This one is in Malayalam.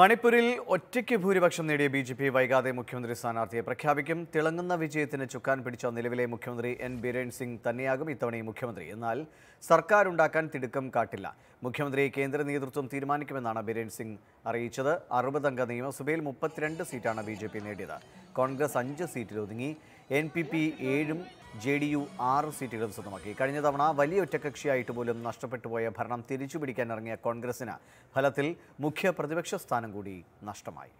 മണിപ്പൂരിൽ ഒറ്റയ്ക്ക് ഭൂരിപക്ഷം നേടിയ ബി ജെ പി വൈകാതെ മുഖ്യമന്ത്രി സ്ഥാനാർത്ഥിയെ പ്രഖ്യാപിക്കും തിളങ്ങുന്ന വിജയത്തിന് ചുക്കാൻ പിടിച്ച നിലവിലെ മുഖ്യമന്ത്രി എൻ ബിരേൻ സിംഗ് തന്നെയാകും ഇത്തവണയും മുഖ്യമന്ത്രി എന്നാൽ സർക്കാർ ഉണ്ടാക്കാൻ തിടുക്കം കാട്ടില്ല മുഖ്യമന്ത്രി കേന്ദ്ര നേതൃത്വം തീരുമാനിക്കുമെന്നാണ് ബിരേൻ സിംഗ് അറിയിച്ചത് അറുപതംഗ നിയമസഭയിൽ മുപ്പത്തിരണ്ട് സീറ്റാണ് ബി നേടിയത് കോൺഗ്രസ് അഞ്ച് സീറ്റിൽ ഒതുങ്ങി എൻ പി പി ഏഴും ജെ ഡി യു ആറ് സീറ്റുകൾ സ്വന്തമാക്കി കഴിഞ്ഞ തവണ വലിയ ഒറ്റകക്ഷിയായിട്ട് പോലും നഷ്ടപ്പെട്ടുപോയ ഭരണം തിരിച്ചുപിടിക്കാനിറങ്ങിയ ഇറങ്ങിയ കോൺഗ്രസിന് ഫലത്തിൽ മുഖ്യ പ്രതിപക്ഷ സ്ഥാനം കൂടി നഷ്ടമായി